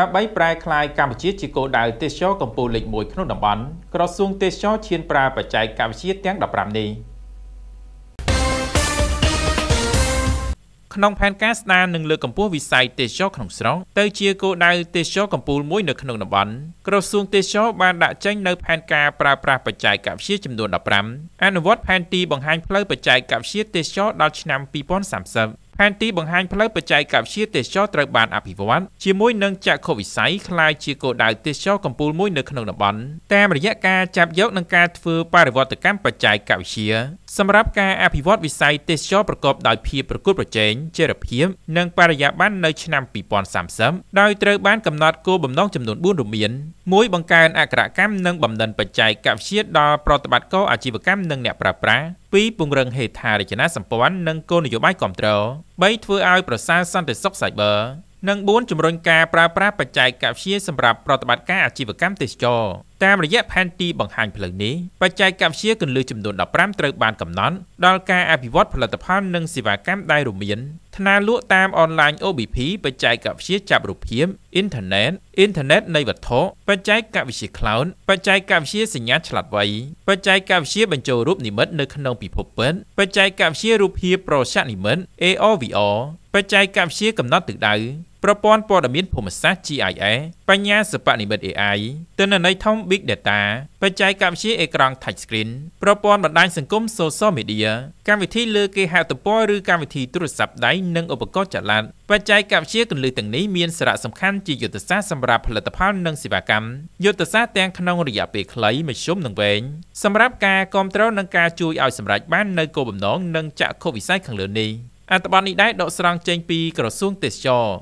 ដើម្បីប្រែក្លាយកម្ពុជាជាគោលដៅទេសចរកម្ពុជាលេខ1ក្នុងតំបន់ ក្រសួងទេសចរឈានប្រើបច្ចេកវិទ្យាទាំង15នេះក្នុងផែនការស្ដារនិងលើកកម្ពស់វិស័យទេសចរក្នុងស្រុកទៅ ជាគោលដៅទេសចរកម្ពុជាមួយនៅក្នុងតំបន់ក្រសួងទេសចរបានដាក់ចេញនូវផែនការប្រើប្រាស់បច្ចេកវិទ្យាចំនួន15អនុវត្តផែនទីបង្ហាញផ្លូវបច្ចេកវិទ្យាទេសចរដល់ឆ្នាំ2030ផែនទីបង្ហាញផ្លូវបច្ចេកវិទ្យាទេសចរត្រូវបានអភិវឌ្ឍជាមួយនឹងចក្ខុវិស័យคล้ายជាគោលដៅទេសចរកំពូលមួយនៅក្នុងតំបន់តាមរយៈការចាប់យកនិងការធ្វើបរិវត្តកម្មបច្ចេកវិទ្យាសម្រាប់ការអភិវឌ្ឍវិស័យទេសចរប្រកបដោយភាពប្រកួតប្រជែងចីរភាពនិងបរិយាបន្ននៅឆ្នាំ2030ដោយត្រូវបានកំណត់គោលបំណងចំនួន4រមៀន1បង្កើនអក្សរកម្មនិងបំណិនបច្ចេកវិទ្យាដល់ប្រតិបត្តិករអាជីវកម្មនិងអ្នកប្រើប្រាស់2ពង្រឹងហេដ្ឋារចនាសម្ព័ន្ធនិងគោលនយោបាយគ្រប់គ្រង3ធ្វើឲ្យប្រសើរសន្តិសុខ Cyber និង4ជំរុញការប្រើប្រាស់បច្ចេកវិទ្យាសម្រាប់ប្រតិបត្តិការអាជីវកម្មទេសចរណ៍តាមរយៈផែនទីបង្ហាញផ្លូវនេះបច្ចេកវិទ្យាគន្លឹះចំនួន15ត្រូវបានកំណត់ដល់ការអភិវឌ្ឍផលិតផលនិងសេវាកម្មដែលរួមមានថ្នាលលក់តាមអនឡាញ OBP បច្ចេកវិទ្យាចាប់រូបភាពអ៊ីនធឺណិតអ៊ីនធឺណិតនៃវត្ថុបច្ចេកវិទ្យា Cloud បច្ចេកវិទ្យាសញ្ញាឆ្លាតវៃបច្ចេកវិទ្យាបញ្ចូលរូបនិមិត្តនៅក្នុងពិភពពិតបច្ចេកវិទ្យារូបភាពប្រស័កនិមិត្ត AR VR បច្ចេកវិទ្យាកំណត់ទិសដៅប្រព័ន្ធព័ត៌មានភូមិសាស្ត្រ GIS បញ្ញាសិប្បនិម្មិត AI ទិន្នន័យធំ Big Data បច្ចេកវិទ្យាអេក្រង់ Touch Screen ប្រព័ន្ធបណ្ដាញសង្គម Social Media កម្មវិធីលើគេហទំព័រឬកម្មវិធីទូរស័ព្ទដៃនិងឧបករណ៍ចល័តបច្ចេកវិទ្យាគន្លឹះទាំងនេះមានសារៈសំខាន់ជាយុទ្ធសាស្ត្រសម្រាប់ផលិតផលនិងសេវាកម្មយុទ្ធសាស្ត្រទាំងក្នុងរយៈពេលខ្លីមធ្យមនិងវែងសម្រាប់ការគ្រប់គ្រងនិងការជួយឲ្យសម្រេចបាននូវគោលបំណងនិងចក្ខុវិស័យខាងលើនេះអត្ថបទនេះដែរដកស្រង់ចេញពីក្រសួងទេសចរណ៍